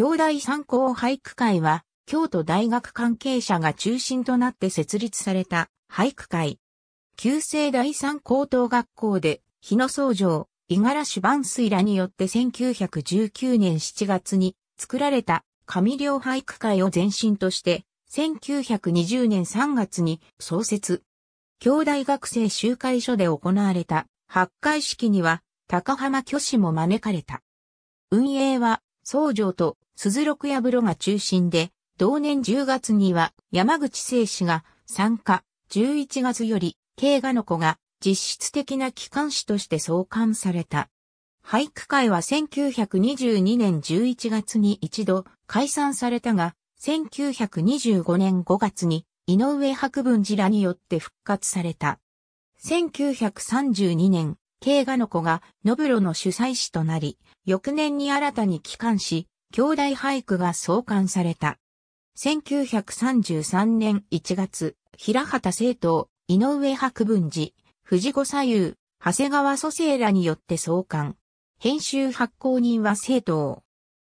京大三考俳句会は、京都大学関係者が中心となって設立された俳句会。旧制第三高等学校で、日野総城、五十嵐万水らによって1919年7月に作られた上寮俳句会を前身として、1920年3月に創設。京大学生集会所で行われた発会式には、高浜虚子も招かれた。運営は、総城と鈴六や風呂が中心で、同年10月には山口聖氏が参加、11月より、慶賀の子が実質的な機関誌として創刊された。俳句会は1922年11月に一度解散されたが、1925年5月に井上博文寺らによって復活された。1932年、慶賀の子がノブロの主催誌となり、翌年に新たに帰還し、兄弟俳句が創刊された。1933年1月、平畑聖党、井上博文寺、藤子左右、長谷川蘇生らによって創刊。編集発行人は聖党。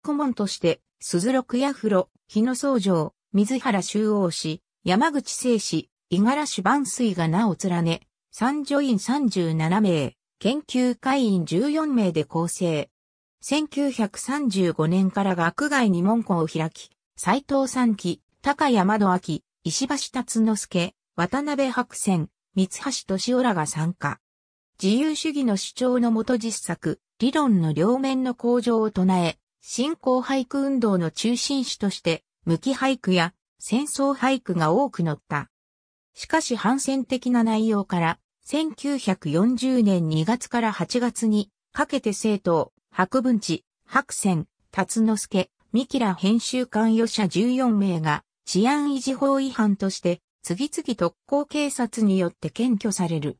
顧問として、鈴六や風呂、日野総城、水原修王氏、山口聖氏、五十嵐万水が名を連ね、三女員37名、研究会員14名で構成。1935年から学外に門戸を開き、斎藤三喜、高山戸明、石橋達之助、渡辺白泉、三橋敏夫らが参加。自由主義の主張のもと実作、理論の両面の向上を唱え、新興俳句運動の中心主として、無機俳句や戦争俳句が多く載った。しかし反戦的な内容から、1940年2月から8月にかけて政党、白文治、白仙、辰之助、三木ら編集官予者14名が治安維持法違反として次々特攻警察によって検挙される。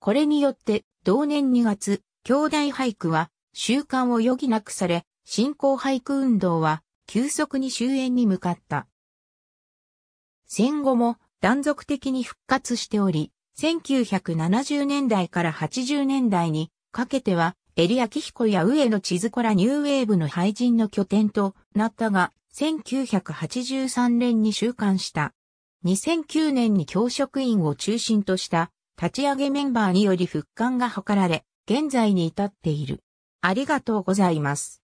これによって同年2月、兄弟俳句は習慣を余儀なくされ、新興俳句運動は急速に終焉に向かった。戦後も断続的に復活しており、1970年代から80年代にかけてはエリアキヒコや上野千鶴子らニューウェーブの廃人の拠点となったが、1983年に収監した。2009年に教職員を中心とした立ち上げメンバーにより復刊が図られ、現在に至っている。ありがとうございます。